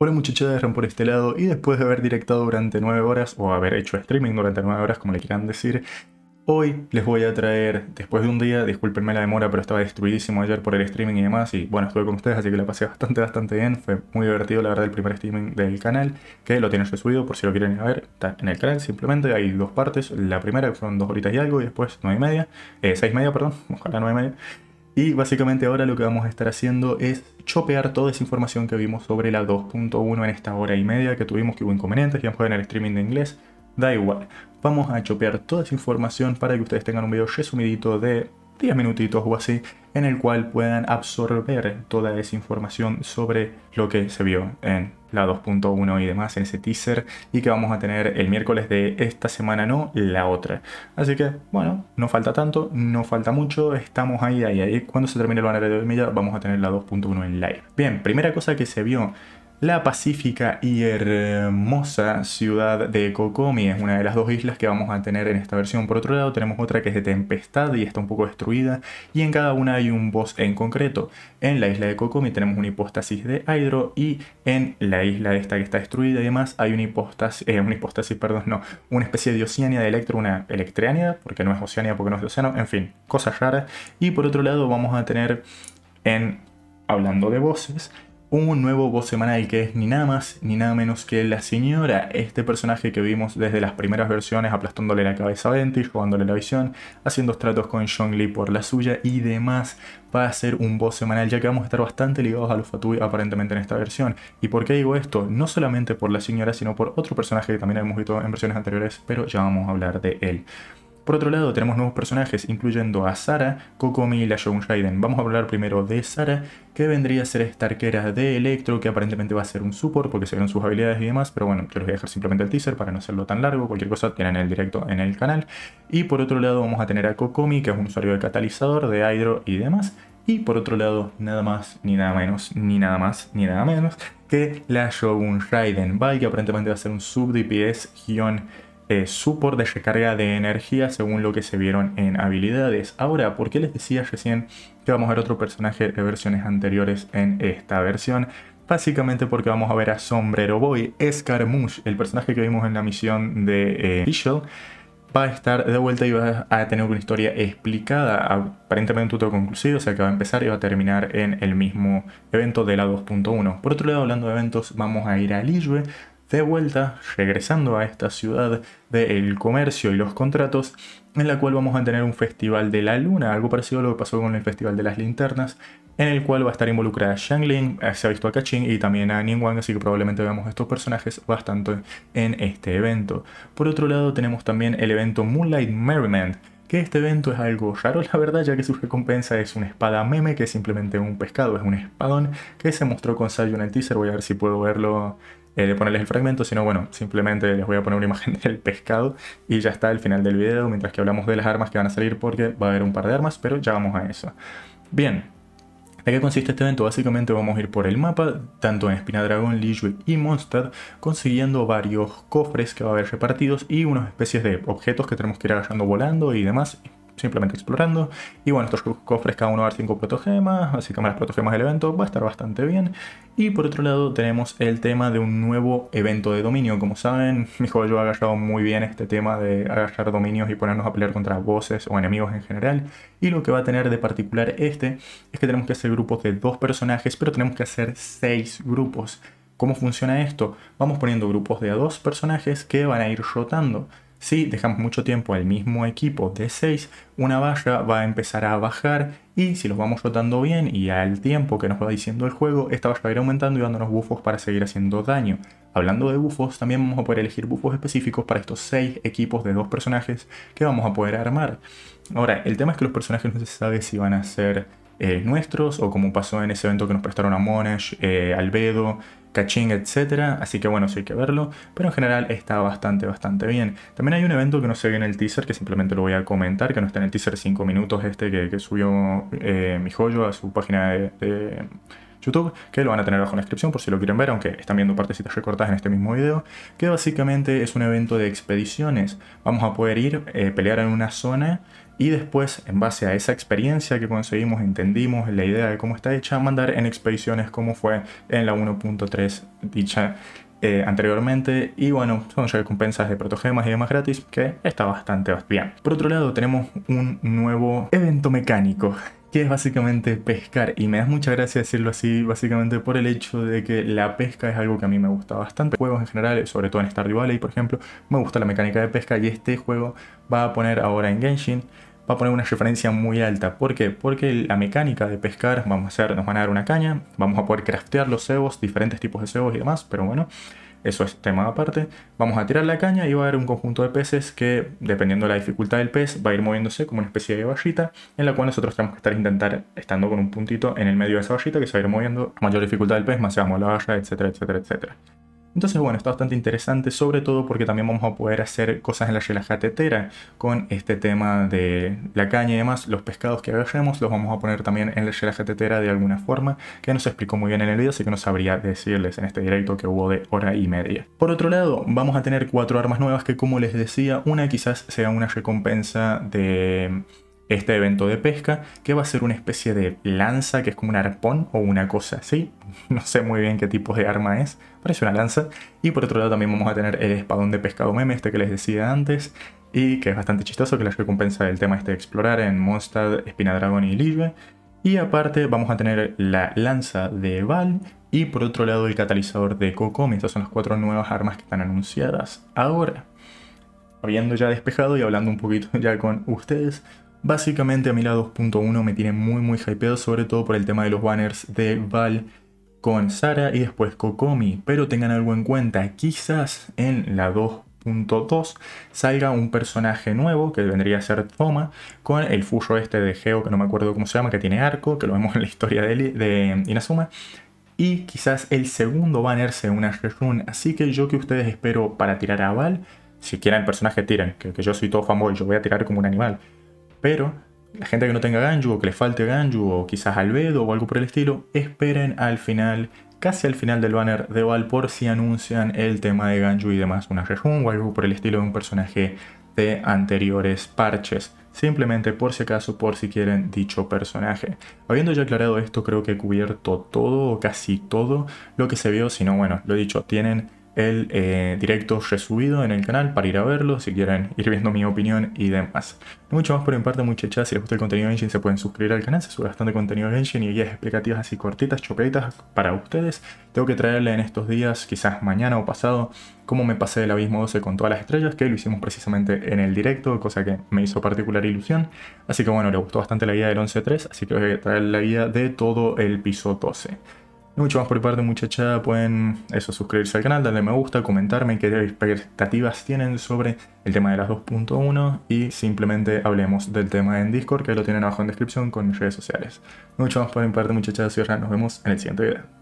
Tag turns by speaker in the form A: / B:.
A: Hola muchachos de Ram por este lado y después de haber directado durante 9 horas o haber hecho streaming durante 9 horas como le quieran decir, hoy les voy a traer, después de un día, discúlpenme la demora pero estaba destruidísimo ayer por el streaming y demás y bueno, estuve con ustedes así que la pasé bastante bastante bien, fue muy divertido la verdad el primer streaming del canal, que lo tienen subido por si lo quieren ver, está en el canal simplemente, hay dos partes, la primera que son dos horitas y algo y después 9 y media, eh, 6 y media perdón, ojalá 9 y media y básicamente ahora lo que vamos a estar haciendo es chopear toda esa información que vimos sobre la 2.1 en esta hora y media que tuvimos que hubo inconvenientes, ya pueden en el streaming de inglés, da igual. Vamos a chopear toda esa información para que ustedes tengan un video resumidito de 10 minutitos o así, en el cual puedan absorber toda esa información sobre lo que se vio en la 2.1 y demás, en ese teaser, y que vamos a tener el miércoles de esta semana, no la otra. Así que, bueno, no falta tanto, no falta mucho, estamos ahí, ahí, ahí. Cuando se termine el banner de milla, vamos a tener la 2.1 en live. Bien, primera cosa que se vio la pacífica y hermosa ciudad de Kokomi. Es una de las dos islas que vamos a tener en esta versión. Por otro lado tenemos otra que es de Tempestad y está un poco destruida y en cada una hay un boss en concreto. En la isla de Kokomi tenemos una hipóstasis de Hydro y en la isla de esta que está destruida y hay una hipóstasis, eh, una perdón, no, una especie de Oceania de Electro, una Electriánida, porque no es Oceania, porque no es de Océano, en fin, cosas raras. Y por otro lado vamos a tener en, hablando de voces, un nuevo voz semanal que es ni nada más ni nada menos que la señora, este personaje que vimos desde las primeras versiones aplastándole la cabeza a Venti, jugándole la visión, haciendo tratos con John Lee por la suya y demás, va a ser un voz semanal ya que vamos a estar bastante ligados a los Fatui aparentemente en esta versión. ¿Y por qué digo esto? No solamente por la señora sino por otro personaje que también hemos visto en versiones anteriores, pero ya vamos a hablar de él. Por otro lado, tenemos nuevos personajes, incluyendo a Sara, Kokomi y la Shogun Raiden. Vamos a hablar primero de Sara, que vendría a ser arquera de Electro, que aparentemente va a ser un support porque se ven sus habilidades y demás, pero bueno, yo les voy a dejar simplemente el teaser para no hacerlo tan largo, cualquier cosa tienen el directo en el canal. Y por otro lado vamos a tener a Kokomi, que es un usuario de catalizador, de Hydro y demás. Y por otro lado, nada más, ni nada menos, ni nada más, ni nada menos, que la Shogun Raiden, Vale, que aparentemente va a ser un sub DPS guión eh, support de recarga de energía según lo que se vieron en habilidades. Ahora, ¿por qué les decía recién que vamos a ver otro personaje de versiones anteriores en esta versión? Básicamente porque vamos a ver a Sombrero Boy, Escarmouche, el personaje que vimos en la misión de eh, va a estar de vuelta y va a tener una historia explicada, aparentemente conclusivo, o sea que va a empezar y va a terminar en el mismo evento de la 2.1. Por otro lado, hablando de eventos, vamos a ir a Lijue de vuelta, regresando a esta ciudad del comercio y los contratos, en la cual vamos a tener un festival de la luna, algo parecido a lo que pasó con el festival de las linternas, en el cual va a estar involucrada Shang Ling, eh, se ha visto a Kachin y también a Ningguang, así que probablemente veamos estos personajes bastante en este evento. Por otro lado, tenemos también el evento Moonlight Merriment, que este evento es algo raro, la verdad, ya que su recompensa es una espada meme, que es simplemente un pescado, es un espadón, que se mostró con Sayo en el teaser, voy a ver si puedo verlo eh, de ponerles el fragmento, sino bueno, simplemente les voy a poner una imagen del pescado y ya está el final del video, mientras que hablamos de las armas que van a salir porque va a haber un par de armas, pero ya vamos a eso. Bien, ¿De qué consiste este evento? Básicamente vamos a ir por el mapa, tanto en Dragon, Liyue y Monster consiguiendo varios cofres que va a haber repartidos y unas especies de objetos que tenemos que ir agarrando volando y demás simplemente explorando. Y bueno, estos cofres cada uno a dar 5 protogemas, así que más las protogemas del evento va a estar bastante bien. Y por otro lado tenemos el tema de un nuevo evento de dominio. Como saben, mi juego yo ha agarrado muy bien este tema de agarrar dominios y ponernos a pelear contra voces o enemigos en general. Y lo que va a tener de particular este es que tenemos que hacer grupos de dos personajes, pero tenemos que hacer seis grupos. ¿Cómo funciona esto? Vamos poniendo grupos de a dos personajes que van a ir rotando. Si dejamos mucho tiempo al mismo equipo de 6, una barra va a empezar a bajar y si los vamos rotando bien y al tiempo que nos va diciendo el juego, esta valla va a ir aumentando y dándonos bufos para seguir haciendo daño. Hablando de bufos, también vamos a poder elegir bufos específicos para estos 6 equipos de dos personajes que vamos a poder armar. Ahora, el tema es que los personajes no se sabe si van a ser eh, nuestros, o como pasó en ese evento que nos prestaron a Monash, eh, Albedo, Kaching, etc. Así que bueno, sí hay que verlo, pero en general está bastante, bastante bien. También hay un evento que no se ve en el teaser, que simplemente lo voy a comentar, que no está en el teaser 5 minutos este que, subió eh, mi joyo a su página de, YouTube, que lo van a tener abajo en la descripción por si lo quieren ver, aunque están viendo partecitas recortadas en este mismo video, que básicamente es un evento de expediciones. Vamos a poder ir, eh, pelear en una zona y después, en base a esa experiencia que conseguimos, entendimos la idea de cómo está hecha, mandar en expediciones como fue en la 1.3 dicha eh, anteriormente y bueno, son recompensas de protogemas y demás gratis que está bastante bien. Por otro lado tenemos un nuevo evento mecánico que es básicamente pescar y me da mucha gracia decirlo así básicamente por el hecho de que la pesca es algo que a mí me gusta bastante. Juegos en general, sobre todo en Stardew Valley por ejemplo, me gusta la mecánica de pesca y este juego va a poner ahora en Genshin va a poner una referencia muy alta. ¿Por qué? Porque la mecánica de pescar, vamos a hacer, nos van a dar una caña, vamos a poder craftear los cebos, diferentes tipos de cebos y demás, pero bueno, eso es tema aparte. Vamos a tirar la caña y va a haber un conjunto de peces que, dependiendo de la dificultad del pez, va a ir moviéndose como una especie de vallita, en la cual nosotros tenemos que estar intentar estando con un puntito en el medio de esa vallita que se va a ir moviendo. Mayor dificultad del pez, más se la valla, etcétera, etcétera, etcétera. Entonces, bueno, está bastante interesante, sobre todo porque también vamos a poder hacer cosas en la tetera con este tema de la caña y demás. Los pescados que agarremos los vamos a poner también en la tetera de alguna forma, que no se explicó muy bien en el video, así que no sabría decirles en este directo que hubo de hora y media. Por otro lado, vamos a tener cuatro armas nuevas que, como les decía, una quizás sea una recompensa de este evento de pesca, que va a ser una especie de lanza, que es como un arpón o una cosa así. No sé muy bien qué tipo de arma es, parece una lanza. Y por otro lado también vamos a tener el espadón de pescado meme, este que les decía antes, y que es bastante chistoso, que la recompensa del tema este de explorar en Espina Dragon y Lille. Y aparte vamos a tener la lanza de Val y por otro lado el catalizador de coco Estas son las cuatro nuevas armas que están anunciadas ahora. Habiendo ya despejado y hablando un poquito ya con ustedes, Básicamente a mí la 2.1 me tiene muy muy hypeado, sobre todo por el tema de los banners de Val con Sara y después Kokomi. Pero tengan algo en cuenta, quizás en la 2.2 salga un personaje nuevo que vendría a ser Toma con el fuyo este de Geo que no me acuerdo cómo se llama, que tiene arco, que lo vemos en la historia de, Inazuma y quizás el segundo banner sea una Shun. Así que yo que ustedes espero para tirar a Val, si quieren el personaje tiran, que, que yo soy todo fanboy, yo voy a tirar como un animal. Pero la gente que no tenga Ganju o que le falte Ganju o quizás Albedo o algo por el estilo, esperen al final, casi al final del banner de Val por si anuncian el tema de Ganju y demás, una Rejun o algo por el estilo de un personaje de anteriores parches. Simplemente por si acaso, por si quieren dicho personaje. Habiendo ya aclarado esto, creo que he cubierto todo o casi todo lo que se vio. Si no, bueno, lo he dicho, tienen el eh, directo resubido en el canal para ir a verlo si quieren ir viendo mi opinión y demás. Mucho más por mi parte muchachas, si les gusta el contenido de Engine se pueden suscribir al canal, se sube bastante contenido de Engine y guías explicativas así cortitas, chopeitas para ustedes. Tengo que traerle en estos días, quizás mañana o pasado, cómo me pasé del abismo 12 con todas las estrellas, que lo hicimos precisamente en el directo, cosa que me hizo particular ilusión. Así que bueno, le gustó bastante la guía del 11-3, así que voy a traer la guía de todo el piso 12 mucho más por parte muchacha, pueden eso, suscribirse al canal, darle me gusta, comentarme qué expectativas tienen sobre el tema de las 2.1 y simplemente hablemos del tema en Discord que lo tienen abajo en descripción con mis redes sociales. Mucho más por mi parte muchachas, y nos vemos en el siguiente video.